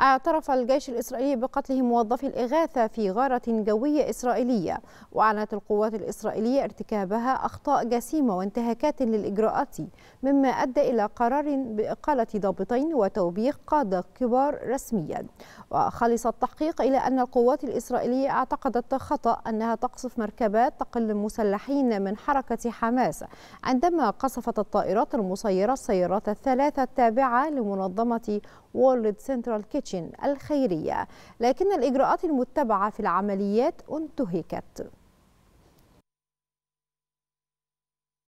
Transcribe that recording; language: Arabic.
اعترف الجيش الإسرائيلي بقتله موظفي الإغاثة في غارة جوية إسرائيلية وأعلنت القوات الإسرائيلية ارتكابها أخطاء جسيمة وانتهاكات للإجراءات مما أدى إلى قرار بإقالة ضابطين وتوبيخ قادة كبار رسميا وخلص التحقيق إلى أن القوات الإسرائيلية اعتقدت خطأ أنها تقصف مركبات تقل مسلحين من حركة حماس عندما قصفت الطائرات المسيرة السيارات الثلاثة التابعة لمنظمة وورلد سنترال كيتشن الخيرية لكن الإجراءات المتبعة في العمليات انتهكت